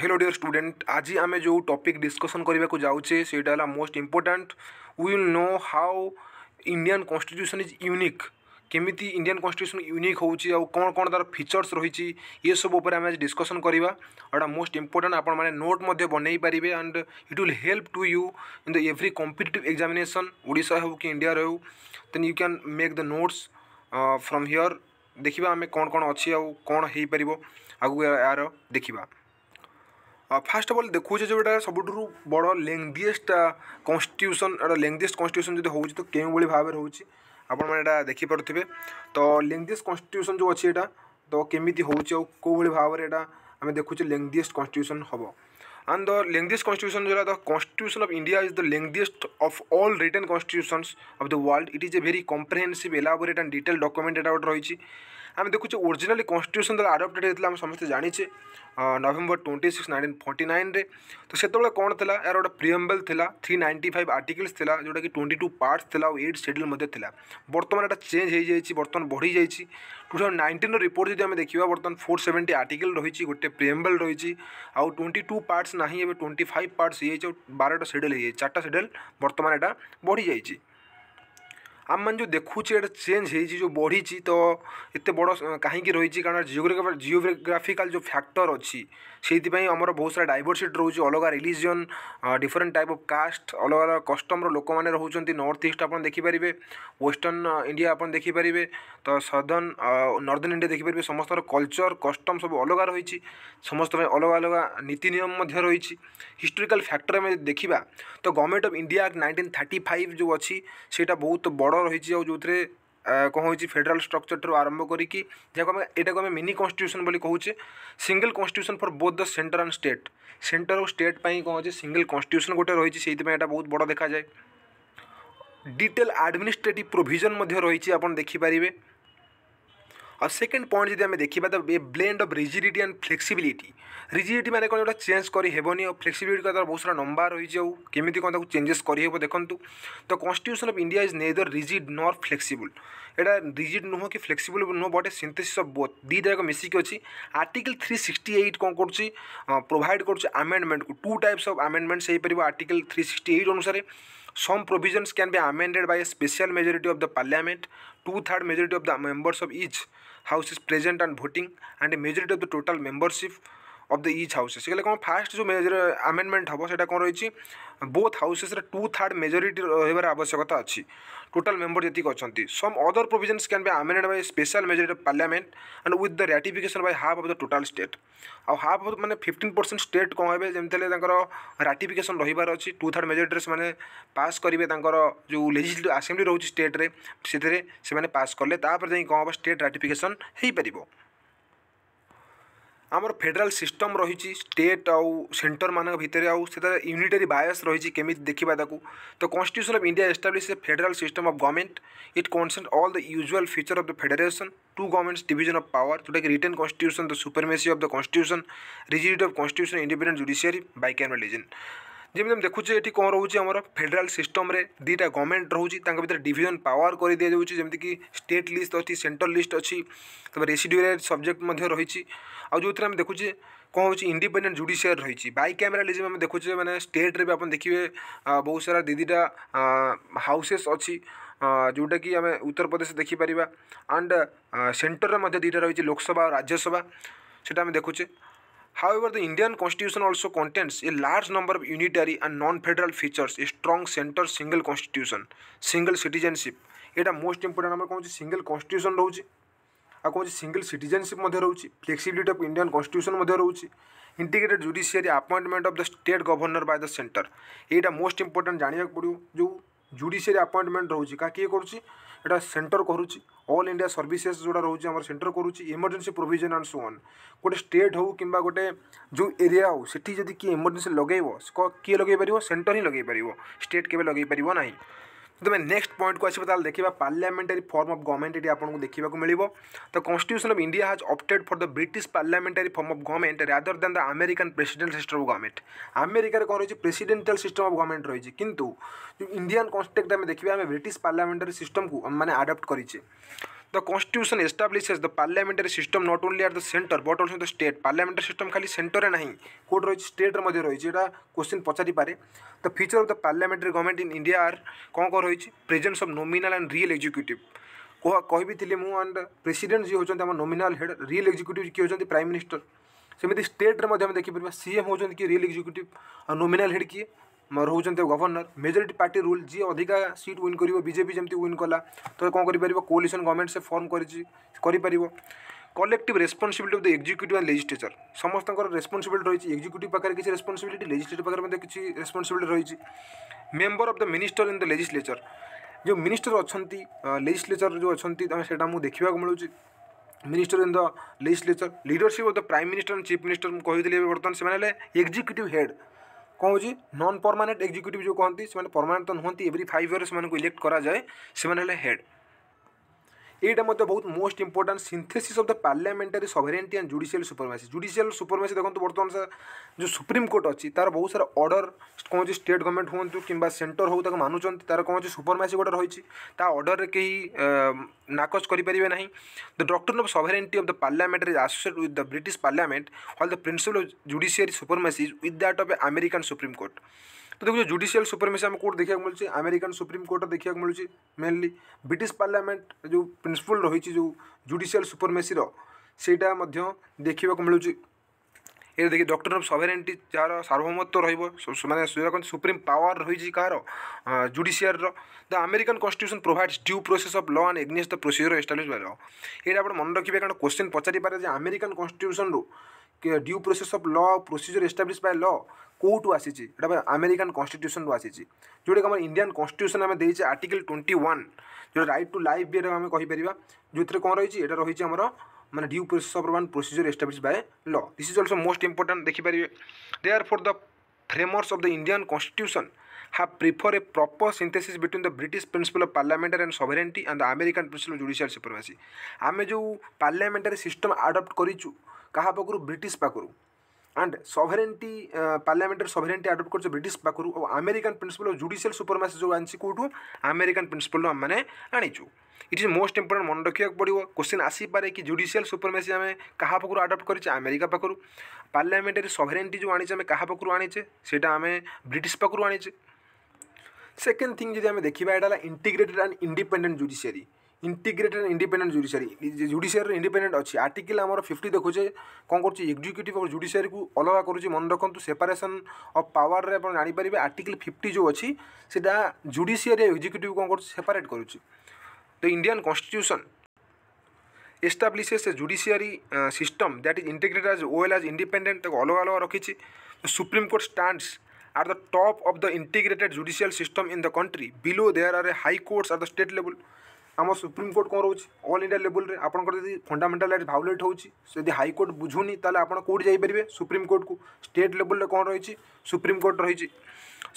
Hello dear student आज आम जो टॉपिक डिस्कसन करने को जाऊे से most important will know how Indian constitution is unique केमी इंडियन कन्स्टिट्यूशन यूनिक हो कौन कौन तार फिचर्स रही ये सब उपर आम आज डिस्कसन करवा मोस्ट इम्पोर्टाट आप मैंने नोट बनई पारे and it will help to you in the every competitive examination ओडा हो कि इंडिया हो then you can make the notes from here देखा आम कौन कौन अच्छी आउ कौन हो पार आगे यार देखा ফার্স্ট অফ অল দেখুছে যে এটা সবুঠু বড় লেংদিয়েস্ট কনস্টিটিউশন এটা লেংদিয়েস্ট কনস্টিটিউশন যদি হচ্ছে তো কেউভাবে ভাবে হচ্ছে আপনার এটা দেখিপারে তো লেংদিয়েস্ট কনস্টিটিউশন যে অছে এটা তো কেমিতি হচ্ছে আউ কোভাবে ভাবে এটা আমি দেখুছে লেংদিয়েস্ট কনস্টিটিউশন হব and the lengthiest constitution jara the constitution of india is the lengthiest of all written constitutions of the world it is a very comprehensive elaborate and detailed document এটা ଗୋଟେ ରହିଛି আমি দেখুছে ଓରିଜିନାଲି କନଷ୍ଟିଟ୍ୟୁସନ୍ ଯେତେବେଳେ ଆଡ଼ପ୍ଟେଡ଼୍ ହେଇଥିଲା ଆମେ ସମସ୍ତେ ଜାଣିଛେ November twenty six nineteen forty ନାଇନ୍ରେ ତ ସେତେବେଳେ କ'ଣ ଥିଲା ଏହାର ଗୋଟେ ପ୍ରିଏମ୍ବଲ୍ ଥିଲା ଥ୍ରୀ ନାଇଣ୍ଟି ଫାଇଭ୍ ଆର୍ଟିକଲ୍ସ ଥିଲା ଯେଉଁଟାକି ଟ୍ୱେଣ୍ଟି ଟୁ ପାର୍ଟସ୍ ଥିଲା ଆଉ ଏଇଟ୍ ସେଡ୍ୟୁଲ୍ ମଧ୍ୟ ଥିଲା ବର୍ତ୍ତମାନ ଏଇଟା ଚେଞ୍ଜ ହେଇଯାଇଛି ବର୍ତ୍ତମାନ ବଢ଼ିଯାଇଛି ଟୁ ଥାଉଜେଣ୍ଡ ନାଇଣ୍ଟିନ୍ର ରିପୋର୍ଟ ଯଦି ଆମେ ଦେଖିବା ବର୍ତ୍ତମାନ ଫୋର୍ ସେଭେଣ୍ଟି ଆର୍ଟିକଲ୍ ରହିଛି ଗୋଟେ ପ୍ରିଏମ୍ବଲ୍ ରହିଛି ଆଉ ଟ୍ୱେଣ୍ଟି ଟୁ ପାର୍ଟସ୍ ନାହିଁ ଏବେ ଟ୍ୱେଣ୍ଟି ଫାଇଭ୍ ପାର୍ଟସ୍ ହେଇଯାଇଛି ଆଉ ବାରଟା ସେଡ୍ୟୁଲ୍ ହେଇଯାଇଛି ଚାରିଟା ସେଡ୍ୟୁଲ୍ ବର୍ତ୍ତମାନ ଏଇଟା ବଢ଼ିଯାଇଛି ଆମେମାନେ ଯେଉଁ ଦେଖୁଛେ ଏଇଟା ଚେଞ୍ଜ ହେଇଛି ଯେଉଁ ବଢ଼ିଛି ତ ଏତେ ବଡ଼ କାହିଁକି ରହିଛି କାରଣ ଜିଓଗ୍ରାଫିକାଲ୍ ଯେଉଁ ଫ୍ୟାକ୍ଟର୍ ଅଛି ସେଇଥିପାଇଁ ଆମର ବହୁତ ସାରା ଡାଇଭର୍ସିଟି ରହୁଛି ଅଲଗା religion different type of caste ଅଲଗା ଅଲଗା କଷ୍ଟମ୍ର ଲୋକମାନେ ରହୁଛନ୍ତି ନର୍ଥ ଇଷ୍ଟ ଆପଣ ଦେଖିପାରିବେ ୱେଷ୍ଟର୍ଣ୍ଣ ଇଣ୍ଡିଆ ଆପଣ ଦେଖିପାରିବେ ତ ସଦର୍ଣ୍ଣ ନର୍ଦର୍ଣ୍ଣ ଇଣ୍ଡିଆ ଦେଖିପାରିବେ ସମସ୍ତଙ୍କର କଲଚର୍ କଷ୍ଟମ୍ ସବୁ ଅଲଗା ରହିଛି ସମସ୍ତ ପାଇଁ ଅଲଗା ଅଲଗା ନୀତି ନିୟମ ମଧ୍ୟ ରହିଛି ହିଷ୍ଟୋରିକାଲ୍ ଫ୍ୟାକ୍ଟର୍ ଆମେ ଦେଖିବା ତ government of India act nineteen thirty five ଯେଉଁ ଅଛି ସେଇଟା ବହୁତ ବଡ଼ ରହିଛି ଆଉ ଯେଉଁଥିରେ କ'ଣ ହେଉଛି ଫେଡ଼େରାଲ୍ ଷ୍ଟ୍ରକ୍ଚର୍ଠାରୁ ଆରମ୍ଭ କରିକି ଯାହାକୁ ଆମେ ଏଇଟାକୁ ଆମେ ମିନି କନଷ୍ଟିଟ୍ୟୁସନ୍ ବୋଲି କହୁଛେ single constitution for both the centre and state centre ଆଉ ଷ୍ଟେଟ୍ ପାଇଁ କ'ଣ ହେଉଛି ସିଙ୍ଗଲ୍ କନଷ୍ଟିଟ୍ୟୁସନ୍ ଗୋଟେ ରହିଛି ସେଇଥିପାଇଁ ଏଇଟା ବହୁତ ବଡ଼ ଦେଖାଯାଏ ଡିଟେଲ୍ ଆଡ଼ମିନିଷ୍ଟ୍ରେଟିଭ୍ ପ୍ରୋଭିଜନ୍ ମଧ୍ୟ ରହିଛି ଆପଣ ଦେଖିପାରିବେ ଆଉ ସେକେଣ୍ଡ ପଏଣ୍ଟ ଯଦି ଆମେ ଦେଖିବା ତ a blend of rigidity and flexibility rigidity ମାନେ କ'ଣ ଯେଉଁଟା ଚେଞ୍ଜ କରିହେବନି ଆଉ ଫ୍ଲେକ୍ସିବିଲିଟି କଥା ବହୁତ ସାରା ନମ୍ବର ରହିଛି ଆଉ କେମିତି କ'ଣ ତାକୁ ଚେଞ୍ଜେସ୍ କରିହେବ ଦେଖନ୍ତୁ ତ constitution of India is neither rigid nor flexible ଏଇଟା ରିଜିଡ୍ ନୁହଁ କି ଫ୍ଲେକ୍ସିବୁଲ୍ ନୁହଁ ବଟ୍ ସିନ୍ଥେସିସ୍ ଅଫ୍ ବୋଥ୍ ଦୁଇଟା ଯାକ ମିଶିକି ଅଛି ଆର୍ଟିକଲ୍ ଥ୍ରୀ ସିକ୍ସଟି ଏଇଟ୍ କ'ଣ କରୁଛି ପ୍ରୋଭାଇଡ଼ କରୁଛି ଆମେଣ୍ଡମେଣ୍ଟକୁ ଟୁ ଟାଇପ୍ସ ଅଫ୍ ଆମେଣ୍ଡମେଣ୍ଟସ୍ ହେଇପାରିବ ଆର୍ଟିକଲ୍ ଥ୍ରୀ ସିକ୍ସଟି ଏଇଟ୍ ଅନୁସାରେ some provisions can be amended by a special majority of the parliament two-third majority of the members of each house is present and voting and a majority of the total membership of the each houses ହେଲେ କ'ଣ first ଯେଉଁ major amendment ହେବ ସେଇଟା କ'ଣ ରହିଛି both ହାଉସେସ୍ରେ two third majority ରହିବାର ଆବଶ୍ୟକତା ଅଛି ଟୋଟାଲ୍ ମେମ୍ବର ଯେତିକି ଅଛନ୍ତି some other provisions can be amended by special majority of parliament and with the ratification by half of the total state ଆଉ ହାଫ୍ ଅଫ୍ ମାନେ ଫିଫ୍ଟିନ୍ ପରସେଣ୍ଟ ଷ୍ଟେଟ୍ କ'ଣ ହେବେ ଯେମିତି ହେଲେ ତାଙ୍କର ରାଟିଫିକେସନ୍ ରହିବାର ଅଛି ଟୁ ଥାର୍ଡ଼ ମେଜରିଟିରେ ସେମାନେ ପାସ୍ କରିବେ ତାଙ୍କର ଯେଉଁ ଲେଜିସ୍ଲେଟିଭ୍ ଆସେମ୍ବ୍ଲି ରହୁଛି ଷ୍ଟେଟ୍ରେ ସେଥିରେ ସେମାନେ ପାସ୍ କଲେ ତାପରେ ଯାଇ କ'ଣ ହେବ ଷ୍ଟେଟ୍ ରାଟିଫିକେସନ୍ ହେଇପାରିବ आमर फेडेराल सिस्टम रही स्टेट आउ सेन्टर मान भितर आते यूनिटरी बायस रही केमी देखा तो constitution of India establish a federal system of government it concern all the usual feature of the federation two governments division of power जोटा कि written constitution the supremacy of the constitution rigid of constitution independent judiciary bicameral religion যেমি আমি দেখুছে এটি কম রয়েছে আমার federal সিষ্টমে দুইটা government রয়েছে তাঙ্ক ভিতরে ডিভিজন পাওয়ার করে দিয়ে যাচ্ছে যেমি কি স্টেট লিষ্ট অছি সেন্ট্রাল লিষ্ট অছি তারপরে রেসিডুয়াল সবজেক্ট মধ্যে রয়েছে আউ যে আমি দেখুছে কম হচ্ছে ইন্ডিপেন্ডেন্ট জুডিসিয়ারি রয়েছে বাই ক্যামেরালিজম আমি দেখুছে মানে স্টেট্রে বি আপনার দেখবে বহু সারা দিদিটা হাউসেস অছি ଯେଉଁଟାକି ଆମେ ଉତ୍ତରପ୍ରଦେଶ ଦେଖିପାରିବା ଆଣ୍ଡ ସେଣ୍ଟରରେ ମଧ୍ୟ ଦୁଇଟା ରହିଛି ଲୋକସଭା ଆଉ ରାଜ୍ୟସଭା সেটা আমি দেখুছে However, the Indian constitution also contains a large number of unitary and non-federal features, a strong center single constitution, single citizenship. এটা মোস্ট ইম্পর্টাট আমার কোন সিঙ্গল কনস্টিটিউশন রয়েছে আর কোন সিঙ্গল সিটিজেনশিপ মধ্যে রয়েছে ফ্লেক্সিবিলিটি অফ ইন্ডিয়ান কনস্টিটিউশন মধ্যে রয়েছে integrated judiciary appointment of the state governor by the centre এইটা মোস্ট ইম্পর্টাট জাঁয়া পড়ব যে জুডিসিয়ারি আপয়েন্টমেন্ট রয়েছে কা কি করছে এটা সেন্টর করুছি অল ইন্ডিয়া সর্ভিসেস যেটা রয়েছে আমার সেন্টর করুছি ইমর্জেন্সি প্রোভিজন আন্ড সোন গোটে স্টেট হোক কিংবা গোটে যে এরিয়া হোক সেটি যদি কিয়ে ইমর্জেন্সি লগাইব কিয়ে লগাই পারিব সেন্টর ହିଁ ଲଗାଇ ପାରିବ ଷ୍ଟେଟ୍ କେବେ ଲଗାଇ ପାରିବ ନାହିଁ तो तुम्हें नेक्स्ट पॉइंट को आसी बता देखा पार्लियामेंटारी फर्म अफ गवर्नमेंट ये आपको देखा मिली तो constitution of India has opted for the British parliamentary form of government rather than the American president system of government आमेरिकार कौन रही प्रेसिडेटाल सिस्टम अफ गवर्नमेंट रही कि इंडियान कन्स्टेक्ट आम देखिए आम ब्रिटिश पार्लियामेंटारी सिस्टम को मैंने आडप्ट करें The constitution establishes the parliamentary system not only at the center but also in the state. Parliamentary system खाली center रे नहीं कोड रही स्टेट रे मध्य रही एटा क्वेश्चन पचारि पारे the feature of the parliamentary government in India are कौन कौन रही presence of nominal and real executive कही मु एंड प्रेसीडेट जी हूँ आम नोमिनाल हेड रियल एग्जीक्यूटिव किए होती प्राइम मिनिस्टर सेमती स्टेट रे देखिपर सीएम होती किए रियल एग्जीक्यूटिव और नोमिनाल हेड किए मोर होते गवर्नर मेजोरीटी पार्टी रूल जी अधिका सीट विन कर बजेपी जमी ओन कला तो कौन करोलीसन गवर्नमेंट से फर्म कर collect responsibility of the execute and legislature समस्त रेस्पनसबिलिटी रही है एक्जिक्यूट पाखे किसी रेस्पनसबिलिटी लेजिस्लेटर पाखे किसी रेस्पनसबिलिटी रही member of the minister in the legislature जो मिनिस्टर अच्छा लेजिस्लेचर जो अच्छा से देखा मिलूँ minister in the legislature leadership of the prime minister and chief minister मुझे कही बर्तमान से एक्जिक्यूट हेड କ'ଣ ହେଉଛି ନନ୍ ପର୍ମାନେଣ୍ଟ ଏକ୍ଜିକ୍ୟୁଟିଭ୍ ଯେଉଁ କହନ୍ତି ସେମାନେ ପର୍ମାନେଣ୍ଟ ତ ନୁହନ୍ତି ଏଭ୍ରି ଫାଇଭ୍ ଇୟର୍ ସେମାନଙ୍କୁ ଇଲେକ୍ଟ କରାଯାଏ ସେମାନେ ହେଲେ ହେଡ଼୍ এইটা মধ্যে বহু most important synthesis of the parliamentary sovereignty and judicial supremacy judicial supremacy দেখুন বর্তমান স্যার যে সুপ্রিমকোর্ট অছি তার বহু সারা অর্ডর কৌশি স্টেট গভর্নমেন্ট হুম কিংবা সেন্টর হোক তাকে মানুছেন তার কম হচ্ছে সুপরমেসি গোটা রয়েছে তা অর্ডরের কেহি নাকচ করে পারে না the doctor of sovereignty of the parliamentary associate with the British parliament হল the principle of judiciary supremacy with that of a American supreme court তো দেখুন জুডিসিয়াল সুপ্রিমেসি আমি কোর্ট দেখা মিলুଛି ଆମେରିକାନ୍ ସୁପ୍ରିମକୋର୍ଟ ଦେଖିବାକୁ ମିଳୁଛି ମେନଲି ବ୍ରିଟିଶ ପାର୍ଲାମେଣ୍ଟ ଯେଉଁ principle ରହିଛି ଯେଉଁ ଜୁଡ଼ିସିଆଲ ସୁପରମେସିର ସେଇଟା ମଧ୍ୟ ଦେଖିବାକୁ ମିଳୁଛି ଏଇଟା ଦେଖି ଡକ୍ଟର ଅଫ୍ ସଭରେଣ୍ଟି ଯାହାର ସାର୍ବଭୌମତ୍ୱ ରହିବ ମାନେ କହନ୍ତି ସୁପ୍ରିମ୍ ପାୱାର ରହିଛି କାହାର ଜୁଡ଼ିସିଆରର the American constitution provides due process of law and against the procedure establish by law ଏଇଟା ଆପଣ ମନେ ରଖିବେ କାରଣ କୋଶ୍ଚିନ୍ ପଚାରିପାରେ ଯେ ଆମେରିକାନ୍ କନଷ୍ଟିଟ୍ୟୁସନ୍ରୁ due process of law procedure establish by law କେଉଁଠୁ ଆସିଛି ଏଇଟା ଆମେରିକାନ୍ କନଷ୍ଟିଟ୍ୟୁସନରୁ ଆସିଛି ଯେଉଁଟାକି ଆମର ଇଣ୍ଡିଆନ୍ କନଷ୍ଟିଟ୍ୟୁସନ ଆମେ ଦେଇଛେ ଆର୍ଟିକଲ୍ ଟ୍ୱେଣ୍ଟି ୱାନ୍ ଯେଉଁଟା ରାଇଟ୍ ଟୁ ଲାଇଫ୍ ବି ଆମେ କହିପାରିବା ଯେଉଁଥିରେ କ'ଣ ରହିଛି ଏଇଟା ରହିଛି ଆମର মানে ডিউ প্রসেস অফ প্রমাণ procedure establish by law this is also most important দেখিপারে they are for the framers of the Indian constitution have prefer a proper synthesis between the British principle of parliamentary and sovereignty and the American principle of judicial supremacy আমি যে parliamentary system আডপ্ট করিছু କାହା ପାଖରୁ British ପାଖରୁ and ସଭରେଣ୍ଟି ପାର୍ଲାମେଣ୍ଟରେ ସଭରେଣ୍ଟି adapt କରିଛୁ British ପାଖରୁ ଆଉ American principle of judicial supremacy ଯେଉଁ ଆଣିଛି କେଉଁଠୁ ଆମେରିକାନ୍ ପ୍ରିନ୍ସିପଲ୍ରୁ ଆମେମାନେ ଆଣିଛୁ ଇଟ୍ ଇଜ୍ ମୋଷ୍ଟ ଇମ୍ପୋର୍ଟାଣ୍ଟ ମନେ ରଖିବାକୁ ପଡ଼ିବ କୋଶ୍ଚିନ୍ ଆସିପାରେ କି ଜୁଡ଼ିସିଆଲ ସୁପରମାସି ଆମେ କାହା ପାଖରୁ ଆଡ଼ପ୍ଟ କରିଛେ ଆମେରିକା ପାଖରୁ ପାର୍ଲାମେଣ୍ଟରେ ସଭରେଣ୍ଟି ଯେଉଁ ଆଣିଛେ ଆମେ କାହା ପାଖରୁ ଆଣିଛେ ସେଇଟା ଆମେ ବ୍ରିଟିଶ ପାଖରୁ ଆଣିଛେ ସେକେଣ୍ଡ ଥିଙ୍ଗ ଯଦି ଆମେ ଦେଖିବା ଏଇଟା ହେଲା integrated and independent judiciary integrated independent judiciary judiciary independent অছি আর্টিকেল আমার ফিফটি দেখুছে কম করছে ইএক্সিক্যুটিভ আর জুডিসিয়ারি অলগা করছে মনে রাখতু সেপারেসন অফ পাওয়ারে আপনার জাঁপারে আর্টিকেল ফিফটি যে অছি সেটা জুডিসিয়ারি ইএক্সিক্যুটিভ কম করছে সেপারেট করছে তো Indian constitution establishes a judiciary uh, that is integrated integrated well well independent independent ତାକୁ ଅଲଗା ଅଲଗା ରଖିଛି court stands stands the the top of the integrated judicial system in the country below are are high are the the state ଲେବୁଲ୍ आम supreme court कौन रोचे all India level आपंकर जब फंडामेटाल राइट भावलेट होती हाइकोर्ट बुझुनी तेल आप कौट जापर सुप्रीमकोर्ट को स्टेट लेवल कौन रही सुप्रीमकोर्ट रही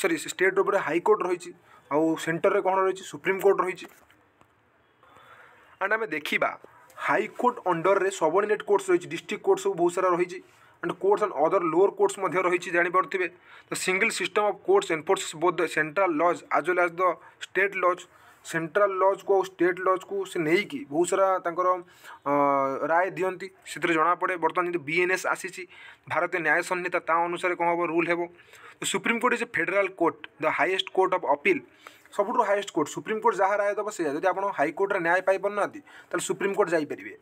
सरी स्टेट उपर हाइकोर्ट रही आउ सेन्टर में कौन रही सुप्रीमकोर्ट रही एंड आम देखा हाइकोर्ट अंडर रे सबर्डिनेट कोर्ट्स रही डिस्ट्रिक्ट कोर्ट सब बहुत सारा रही and courts and other lower courts रही जापे the single system of courts enforce both the central laws as well as the state laws central laws को स्टेट लज को से नहीं कि बहुत सारा राय दिखती जना पड़े बर्तमान जो बी एन एस आसी भारतीय न्याय संहिता अनुसार कौन हम रूल हो तो supreme court is a federal court the highest court of appeal सब हाएस्ट कोर्ट सुप्रीमकोर्ट जहाँ राय दबे जब आप हाइकोर्टर न्याय पापना तो सुप्रीमकोर्ट जापरेंगे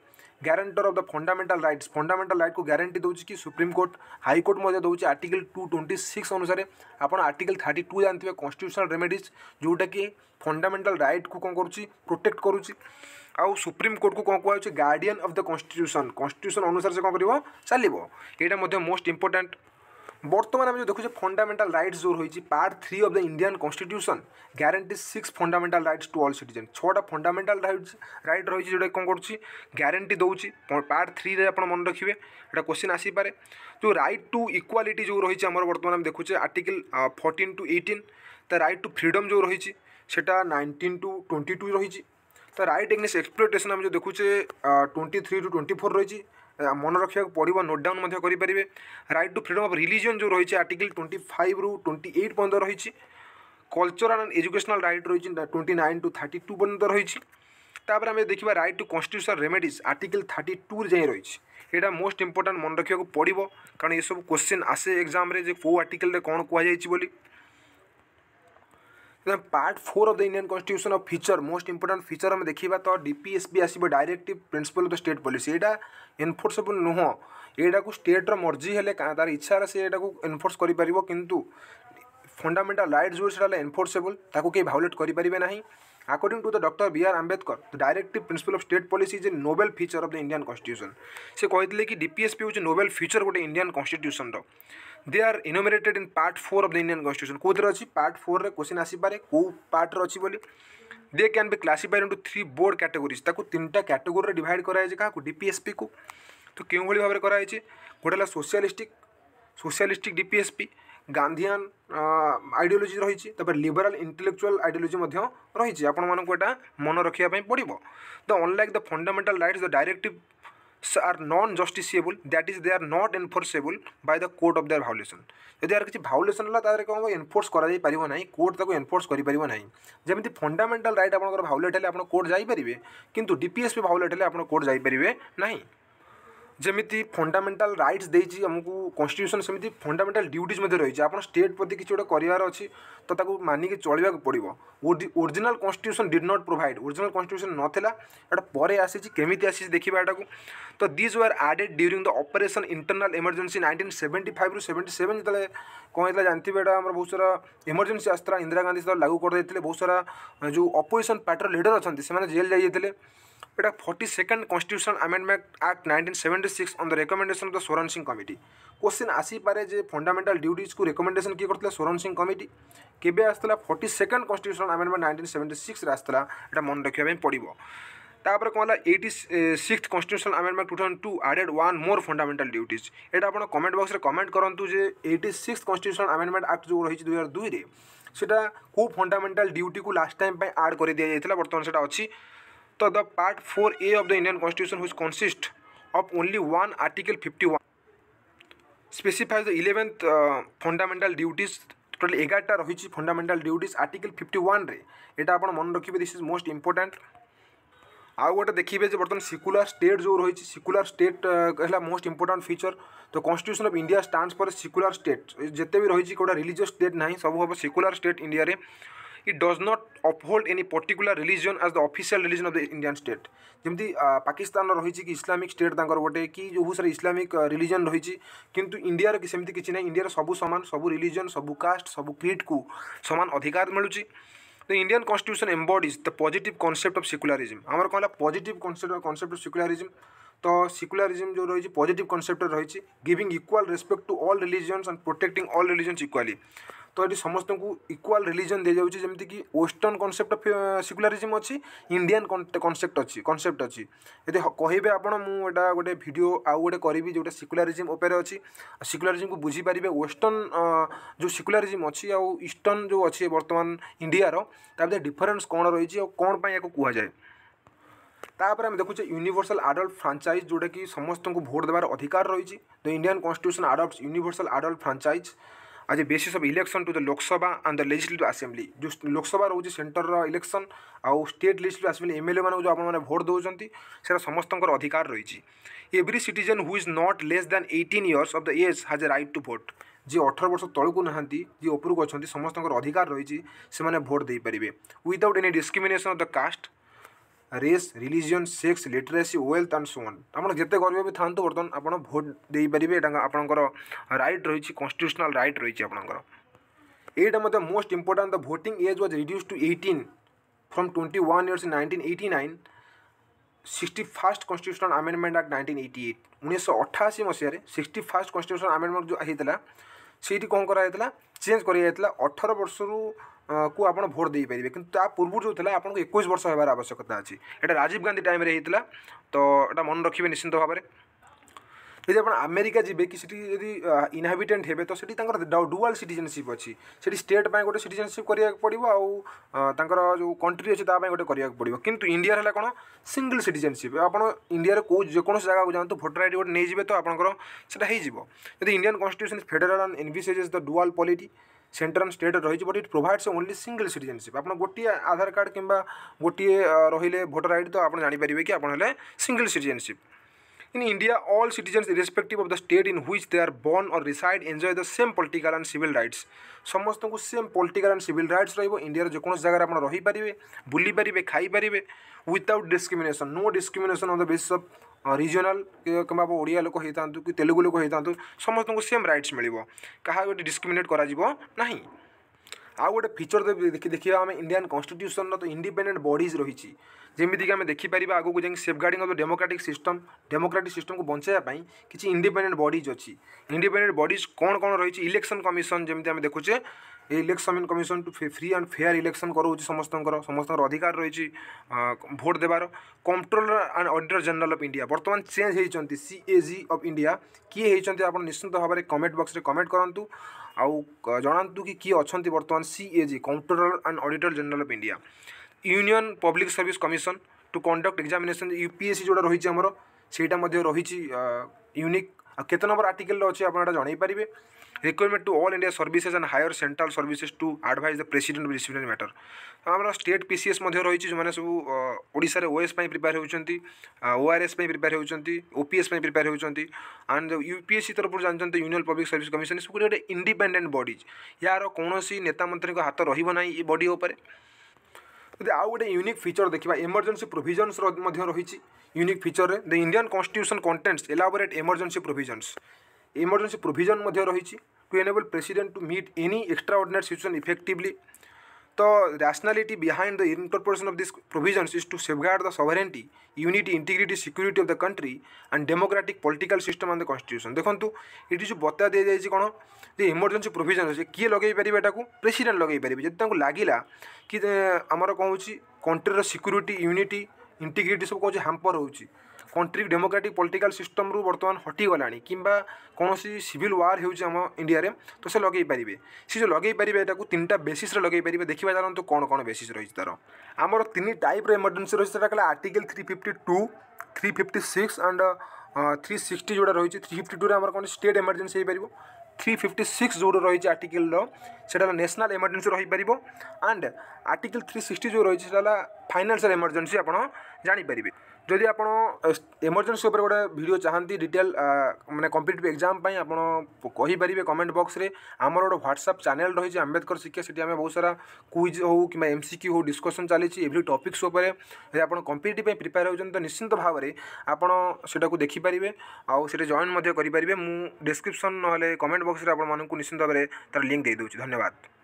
guarantor of the fundamental rights fundamental ରାଇଟ୍କୁ ଗ୍ୟାରେଣ୍ଟି ଦେଉଛି କି ସୁପ୍ରିମକୋର୍ଟ ହାଇକୋର୍ଟ ମଧ୍ୟ ଦେଉଛି ଆର୍ଟିକଲ୍ ଟୁ ଟ୍ୱେଣ୍ଟି ସିକ୍ସ ଅନୁସାରେ ଆପଣ ଆର୍ଟିକଲ୍ ଥାର୍ଟି ଟୁ ଜାଣିଥିବେ କନଷ୍ଟିଟ୍ୟୁସନାଲ ରେମେଡ଼ିଜ୍ ଯେଉଁଟାକି ଫଣ୍ଡାମେଣ୍ଟାଲ ରାଇଟ୍କୁ କ'ଣ କରୁଛି ପ୍ରୋଟେକ୍ଟ କରୁଛି ଆଉ ସୁପ୍ରିମକୋର୍ଟକୁ କ'ଣ କୁହାଯାଉଛି guardian of the constitution constitution ଅନୁସାରେ ସେ କ'ଣ କରିବ ଚାଲିବ ଏଇଟା ମଧ୍ୟ ମୋଷ୍ଟ ଇମ୍ପୋର୍ଟାଣ୍ଟ ବର୍ତ୍ତମାନ ଆମେ ଯେଉଁ ଦେଖୁଛେ ଫଣ୍ଡାମେଣ୍ଟାଲ ରାଇଟ୍ସ ଯେଉଁ ରହିଛି part three of the Indian constitution guarantee six fundamental rights to all citizen ଛଅଟା ଫଣ୍ଡାମେଣ୍ଟାଲ ରାଇଟ୍ସ ରାଇଟ୍ ରହିଛି ଯେଉଁଟା କ'ଣ କରୁଛି ଗ୍ୟାରେଣ୍ଟି ଦେଉଛି ପାର୍ଟ ଥ୍ରୀରେ ଆପଣ ମନେ ରଖିବେ ଏଇଟା କ୍ୱେଶ୍ଚିନ୍ ଆସିପାରେ ଯେଉଁ ରାଇଟ୍ ଟୁ ଇକ୍ୱାଲିଟି ଯେଉଁ ରହିଛି ଆମର ବର୍ତ୍ତମାନ ଆମେ ଦେଖୁଛେ ଆର୍ଟିକଲ୍ ଫର୍ଟିନ୍ ଟୁ ଏଇଟିନ୍ ତା ରାଇଟ୍ ଟୁ ଫ୍ରିଡ଼ମ୍ ଯେଉଁ ରହିଛି সেটা নাইনটিন টু টোয়েন্টি টু রয়েছে তা রাইট এগেন্স এক্সপ্লোটেশন আমি যে দেখুছে twenty three to twenty four রয়েছে ମନେ ରଖିବାକୁ ପଡ଼ିବ ନୋଟ୍ ଡାଉନ୍ ମଧ୍ୟ କରିପାରିବେ right to freedom of religion ଯେଉଁ ରହିଛି ଆର୍ଟିକଲ୍ ଟ୍ୱେଣ୍ଟି ଫାଇଭ୍ରୁ ଟ୍ୱେଣ୍ଟି ଏଇଟ୍ ପର୍ଯ୍ୟନ୍ତ ରହିଛି କଲଚରାଲ୍ ଆଣ୍ଡ ଏଜୁକେସନାଲ୍ ରାଇଟ୍ ରହିଛି twenty nine to thirty two ପର୍ଯ୍ୟନ୍ତ ରହିଛି ତାପରେ ଆମେ ଦେଖିବା right to constitutional remedies article thirty ଟୁରେ ଯାଇ ରହିଛି ଏଇଟା ମୋଷ୍ଟ ଇମ୍ପୋର୍ଟାଣ୍ଟ ମନେ ରଖିବାକୁ ପଡ଼ିବ କାରଣ ଏସବୁ କୋଶ୍ଚିନ୍ ଆସେ ଏକ୍ଜାମ୍ରେ ଯେ କେଉଁ ଆର୍ଟିକଲ୍ରେ କ'ଣ କୁହାଯାଇଛି ବୋଲି part four of the Indian constitution of feature most important feature आम देखा तो डीपीएसपी आस direct principle of the state policy यहाँ एनफोर्सेबल नुह यहाँ को स्टेट्र मर्जी हेले तार इच्छार से यहाँ एनफोर्स कर किंतु फंडामेंटाल जो है एनफोर्सेबल ताकू कहीं भाओलेट करें ना according to the doctor B R Ambedkar the directive principle of state policy is noble feature of the Indian constitution से कहते कि डीपीएसपी हूँ नोबेल फीचर गोटे Indian constitution they are enumerated in part four of the Indian constitution कौन अच्छी part four रे question आसपे कौ पार्ट्रे अच्छी दे क्या भी classified into three board categories ताकू तीन कैटेगोरी डिवाइड कराई क्या डीपीएसपी को तो क्यों भाई भाव में कराई गोटे है सोशियालीस्टिक सोशियालीस्टिक डीपीएसपी गांधीयान आइडियोलोजी रही लिबराल इंटेलेक्चुआल आइडियोलोजी रही है आपण मैं मन रखापी पड़ो the unlike the fundamental rights the directive are non justiciable that is they are not enforceable by the court of their violation ଯଦି ଏହାର କିଛି ଭାଉଲେସନ୍ ହେଲା ତାହେଲେ କ'ଣ ହେବ ଏନ୍ଫୋର୍ସ କରାଯାଇପାରିବ ନାହିଁ କୋର୍ଟ ତାକୁ ଏନ୍ଫୋର୍ସ କରିପାରିବ ନାହିଁ ଯେମିତି ଫଣ୍ଡାମେଣ୍ଟାଲ୍ ରାଇଟ୍ ଆପଣଙ୍କର ଭାଉଲେଟ୍ ହେଲେ ଆପଣ କୋର୍ଟ ଯାଇପାରିବେ କିନ୍ତୁ D P S P violate ହେଲେ ଆପଣ କୋର୍ଟ ଯାଇପାରିବେ ନାହିଁ जमी फंडामेटाल रईट्स देखो कन्स्टिट्यूशन सेम फंडामेटाल ड्यूटीज रही है आप स्टेट प्रति किसी गोटे कर तो मानिक चलवाक पड़ो original constitution did not provide original constitution नाला पर आसी केमी आसी देखा यटा को तो these were added during the operation internal emergency nineteen seventy five रू सेवेंटी सेवेन जो कौन होता है जानते हैं यहाँ बहुत सारा इमरजेन्सी आसाला इंदिरा गांधी सब लागू करदे बहुत सारा जो अपोजिशन पार्टर लिडर अच्छे से जेल जाइए এটা forty second constitution amendment act nineteen seventy six on the recommendation of the Swaran Singh committee question आसीपे जे फंडामेंटाल ड्यूटीज को रेकमेंडेसन किए करते सोरण सिंह कमिटी केवे आसला forty second constitution amendment nineteen seventy six आसला यहाँ मन रखा पड़ो তাপরে কম হল eighty six constitution amendment two thousand two added one more fundamental duties এটা আপনার কমেন্ট বক্সরে কমেন্ট করতু যে eighty six constitution amendment act যে রয়েছে দুই হাজার দুইরে সেটা কেউ ফন্ডামেন্টাল ডিউটি লাস্ট টাইম পাই আড করে দিয়ে যাই বর্তমানে সেটা অনেক तो the part four A of the Indian constitution हुई consist of only one article fifty one specifies the eleventh fundamental duties total ଏଗାରଟା ରହିଛି ଫଣ୍ଡାମେଣ୍ଟାଲ ଡ୍ୟୁଟିଜ୍ ଆର୍ଟିକଲ୍ ଫିଫ୍ଟି ୱାନ୍ରେ ଏଇଟା ଆପଣ ମନେ ରଖିବେ ଦିସ୍ ଇଜ୍ ମୋଷ୍ଟ ଇମ୍ପୋର୍ଟାଣ୍ଟ ଆଉ ଗୋଟେ ଦେଖିବେ ଯେ ବର୍ତ୍ତମାନ ସିକୁଲାର ଷ୍ଟେଟ୍ ଯେଉଁ ରହିଛି ସିକୁଲାର ଷ୍ଟେଟ୍ ହେଲା ମୋଷ୍ଟ ଇମ୍ପୋର୍ଟାଣ୍ଟ ଫିଚର ତ constitution of India stands for secular state ଯେତେ ବି ରହିଛି କେଉଁଟା ରିଲିଜିୟସ୍ ଷ୍ଟେଟ୍ ନାହିଁ ସବୁ ହେବ ସିକୁଲାର ଷ୍ଟେଟ୍ ଇଣ୍ଡିଆରେ it does not uphold any particular religion as the official religion of the Indian state. ଯେମିତି ପାକିସ୍ତାନର ରହିଛି କି ଇସଲାମିକ୍ ଷ୍ଟେଟ୍ ତାଙ୍କର ଗୋଟେ କି ଯେଉଁ ସାରା ଇସଲାମିକ୍ ରିଲିଜନ୍ ରହିଛି କିନ୍ତୁ ଇଣ୍ଡିଆର ସେମିତି କିଛି ନାହିଁ ଇଣ୍ଡିଆର ସବୁ ସମାନ ସବୁ ରିଲିଜନ୍ ସବୁ କାଷ୍ଟ ସବୁ କ୍ରିଡ଼କୁ ସମାନ ଅଧିକାର ମିଳୁଛି the Indian constitution embodies the positive concept of secularism आमर कहला positive concept concept of secularism ତ ସିକୁଲାରିଜିମ୍ ଯେଉଁ ରହିଛି ପଜିଟିଭ୍ କନସେପ୍ଟରେ ରହିଛି giving equal respect to all religions and protecting all religions equally ତ ଏଠି ସମସ୍ତଙ୍କୁ ଇକ୍ୱାଲ୍ ରିଲିଜନ୍ ଦିଆଯାଉଛି ଯେମିତିକି ୱେଷ୍ଟର୍ଣ୍ଣ କନସେପ୍ଟ ଅଫ୍ ସିକୁଲାରିଜିମ୍ ଅଛି ଇଣ୍ଡିଆନ୍ କନସେପ୍ଟ ଅଛି କନସେପ୍ଟ ଅଛି ଯଦି କହିବେ ଆପଣ ମୁଁ ଏଇଟା ଗୋଟେ ଭିଡ଼ିଓ ଆଉ ଗୋଟେ କରିବି ଯେଉଁଟା ସିକୁଲାରିଜିମ୍ ଉପରେ ଅଛି ସିକୁଲାରିଜିମ୍କୁ ବୁଝିପାରିବେ ୱେଷ୍ଟର୍ଣ୍ଣ ଯେଉଁ ସିକୁଲାରିଜିମ୍ ଅଛି ଆଉ ଇଷ୍ଟର୍ଣ୍ଣ ଯେଉଁ ଅଛି ବର୍ତ୍ତମାନ ଇଣ୍ଡିଆର ତା ଭିତରେ ଡିଫରେନ୍ସ କ'ଣ ରହିଛି ଆଉ କ'ଣ ପାଇଁ ଏହାକୁ କୁହାଯାଏ ତାପରେ ଆମେ ଦେଖୁଛେ ୟୁନିଭର୍ସାଲ ଆଡଲ୍ଟ ଫ୍ରାଞ୍ଚାଇଜ୍ ଯେଉଁଟାକି ସମସ୍ତଙ୍କୁ ଭୋଟ୍ ଦେବାର ଅଧିକାର ରହିଛି the Indian constitution adopt universal adult franchise as a basis of election to the Lok Sabha and the legislative assembly ଯେଉଁ ଲୋକସଭା ରହୁଛି ସେଣ୍ଟରର ଇଲେକ୍ସନ୍ ଆଉ ଷ୍ଟେଟ୍ ଲେଜିସ୍ଲେଟିଭ୍ ଆସେମ୍ବ୍ଲି ଏମ୍ଏଲ୍ଏମାନଙ୍କୁ ଯେଉଁ ଆପଣମାନେ ଭୋଟ୍ ଦେଉଛନ୍ତି ସେଇଟା ସମସ୍ତଙ୍କର ଅଧିକାର ରହିଛି every citizen who is not less than eighteen years of the age has a right to vote ଯିଏ ଅଠର ବର୍ଷ ତଳକୁ ନାହାନ୍ତି ଯିଏ ଉପରକୁ ଅଛନ୍ତି ସମସ୍ତଙ୍କର ଅଧିକାର ରହିଛି ସେମାନେ ଭୋଟ୍ ଦେଇପାରିବେ without any discrimination of the caste race religion sex literacy wealth and so on ଆପଣ ଯେତେ ଗରିବ ବି ଥାଆନ୍ତୁ ବର୍ତ୍ତମାନ ଆପଣ ଭୋଟ୍ ଦେଇପାରିବେ ଏଇଟା ଆପଣଙ୍କର ରାଇଟ୍ ରହିଛି କନଷ୍ଟିଟ୍ୟୁସନାଲ୍ ରାଇଟ୍ ରହିଛି ଆପଣଙ୍କର ଏଇଟା ମଧ୍ୟ most important the voting age was reduced to eighteen from twenty one years in nineteen eighty nine sixty first constitutional amendment act nineteen eighty eight उन्नीस अठाशी मसीह सिक्सटी फास्ट कन्स्टिट्यूशनल आमेडमेंट जो होता সেইটি কম করা হয়েছিল চেঞ্জ করা হয়েছিল অঠর বর্ষর কু আপনার ভোট দিয়ে কিন্তু তা পূর্ব যে আপনার একুশ বর্ষ হওয়ার আবশ্যকতা আছে এটা রাজীব গান্ধী টাইমে হয়েছিল তো এটা মনে রাখবে নিশ্চিন্ত ভাবে যদি আপনার আমেরিকা যাবে কি সেটি যদি ইনহাবিটেন্ট হবে তো সেটি তাঁর ডুয়াল সিটিজেনশিপ অছি সেটি স্টেট পাই গোটে সিটিজেনশিপ করা পড়ব আউ তাঁর যে কন্ট্রি অছে তা গোটে করা পড়ব কিন্তু ইন্ডিয়ার হল কোণ সিঙ্গল সিটিজেনশিপ আপনার ইন্ডিয়ার কেউ যেকোন জায়গাকে যাতে ভোটর আইডি গোটে নিয়ে যাবে তো আপনার সেটা হয়ে যাব যদি Indian constitution federal and envisages the dual polity centre and state रही है but it provides only single citizenship आप गोटे आधार कार्ड कि गोटे रही भोटर आई डी तो आप जानपरेंगे कि आप single citizenship in India all citizens irrespective of the state in which they are born or reside enjoy the same political and civil rights समस्त को same political and civil rights रो India जो जगह आप रही पारे बुले पारे खाई पारे without discrimination no discrimination on the basis of regional କିମ୍ବା ଓଡ଼ିଆ ଲୋକ ହେଇଥାନ୍ତୁ କି ତେଲୁଗୁ ଲୋକ ହେଇଥାନ୍ତୁ ସମସ୍ତଙ୍କୁ ସେମ୍ ରାଇଟ୍ସ ମିଳିବ କାହା ଗୋଟେ ଡିସ୍କ୍ରିମିନେଟ୍ କରାଯିବ ନାହିଁ ଆଉ ଗୋଟେ ଫିଚର୍ ଦେଖି ଦେଖିବା ଆମେ ଇଣ୍ଡିଆନ୍ କନଷ୍ଟିଟ୍ୟୁସନ୍ର ତ ଇଣ୍ଡିପେଣ୍ଡେଣ୍ଟ ବଡ଼ିଜ୍ ରହିଛି ଯେମିତିକି ଆମେ ଦେଖିପାରିବା ଆଗକୁ ଯାଇକି safeguarding of democratic system democratic ସିଷ୍ଟମ୍କୁ ବଞ୍ଚାଇବା ପାଇଁ କିଛି ଇଣ୍ଡିପେଣ୍ଡେଣ୍ଟ ବଡ଼ିଜ୍ ଅଛି ଇଣ୍ଡିପେଣ୍ଡେଣ୍ଟ ବଡ଼ିଜ୍ କ'ଣ କ'ଣ ରହିଛି ଇଲେକ୍ସନ୍ କମିଶନ୍ ଯେମିତି ଆମେ ଦେଖୁଛେ election commission to free and fair election କରାଉଛି ସମସ୍ତଙ୍କର ସମସ୍ତଙ୍କର ଅଧିକାର ରହିଛି ଭୋଟ୍ ଦେବାର comptroller and auditor general of India ବର୍ତ୍ତମାନ ଚେଞ୍ଜ ହୋଇଛନ୍ତି C A G of India କିଏ ହୋଇଛନ୍ତି ଆପଣ ନିଶ୍ଚିନ୍ତ ଭାବରେ କମେଣ୍ଟ ବକ୍ସରେ କମେଣ୍ଟ କରନ୍ତୁ ଆଉ ଜଣାନ୍ତୁ କି କିଏ ଅଛନ୍ତି ବର୍ତ୍ତମାନ C A G comptroller and auditor general of India union public service commission to conduct examination U P S C ଯେଉଁଟା ରହିଛି ଆମର ସେଇଟା ମଧ୍ୟ ରହିଛି ୟୁନିକ୍ ଆଉ କେତେ ନମ୍ବର ଆର୍ଟିକେଲ୍ରେ ଅଛି ଆପଣ ଏଇଟା ଜଣାଇପାରିବେ requirement to all India services and higher central services to advise the president रिसीडे मैटर तो आम स्टेट पीसीएस रही है जो मैंने सब ओडा ओएस प्रिपेयर होती एस प्रिपेयर होपीएस प्रिपेयर होती एंड यूपीएससी तरफ जानते यूनियन पब्लिक सर्विस कमिशन सब गोटे इंडिपेडेंट बडीज यार कौन नेता मंत्री हाथ रहा ये बडी उपर जो आउ गए यूनिक फीचर देखा इमरजेन्सी प्रोजनस रही unique feature the Indian constitution contents elaborate emergency provisions emergency provision ମଧ୍ୟ ରହିଛି to enable president to meet any extraordinary situation effectively ତ rationality behind the incorporation of this provisions is to safeguard the sovereignty unity integrity security of the country and democratic political system and the constitution ଦେଖନ୍ତୁ ଏଠି ଯେଉଁ ବତା ଦିଆଯାଇଛି କ'ଣ ଯେ emergency provision ଅଛି କିଏ ଲଗାଇ ପାରିବେ ଏଟାକୁ ପ୍ରେସିଡେଣ୍ଟ ଲଗାଇ ପାରିବେ ଯଦି ତାଙ୍କୁ ଲାଗିଲା କି ଆମର କ'ଣ ହେଉଛି କଣ୍ଟ୍ରିର ସିକ୍ୟୁରିଟି ୟୁନିଟି ଇଣ୍ଟିଗ୍ରିଟି ସବୁ କ'ଣ ହାମ୍ପର୍ ହେଉଛି কন্ট্রি ডেমোক্ରାଟିକ୍ ପଲିଟିକାଲ୍ ସିଷ୍ଟମ୍ରୁ ବର୍ତ୍ତମାନ ହଟିଗଲାଣି କିମ୍ବା କୌଣସି ସିଭିଲ୍ ୱାର୍ ହେଉଛି ଆମ ଇଣ୍ଡିଆରେ ତ ସେ ଲଗାଇ ପାରିବେ ସେ ଯେଉଁ ଲଗାଇ ପାରିବେ ଏଟାକୁ ତିନିଟା ବେସିସ୍ରେ ଲଗାଇ ପାରିବେ ଦେଖିବା ଜାଣନ୍ତୁ କ'ଣ କ'ଣ ବେସିସ୍ ରହିଛି ତା'ର ଆମର ତିନି ଟାଇପ୍ର ଏମର୍ଜେନ୍ସି ରହିଛି ସେଟା କହିଲା article three fifty two three fifty six and three sixty ଯେଉଁଟା ରହିଛି ଥ୍ରୀ ଫିଫ୍ଟି ଟୁରେ ଆମର କ'ଣ ଷ୍ଟେଟ୍ ଏମର୍ଜେନ୍ସି ହୋଇପାରିବ থ্রি ফিফটি সিক্স যেটা রয়েছে আর্টিকেলর সেটা হল ন্যাশনাল এমর্জেন্সি রহিপার আন্ড আর্টিকেল থ্রি সিক্সটি যে রয়েছে সেটা হল ফাইনান্সিয়াল এমর্জেন্সি আপনার জাঁপারে जदि आप इमरजेन्सी उपर गोटे भिड चाहती डिटेल मैंने कंप्लीट एक्जाम आपर कमेंट बक्स में आमर गोटे ह्वाट्सअप चेल रही है आंबेदकर शिक्षा से बहुत सारा क्विज हो कि एम सिक्यू हूँ डिस्कसन चली टपिक्स यदि आप कंपिटेट प्रिपेयर हो तो निश्चित भाव में आपटा को देखिपारे आठ जॉन करें मुझ डिस्क्रिप्स ना कमेंट बक्स में आप भाव में तार लिंक देदे धन्यवाद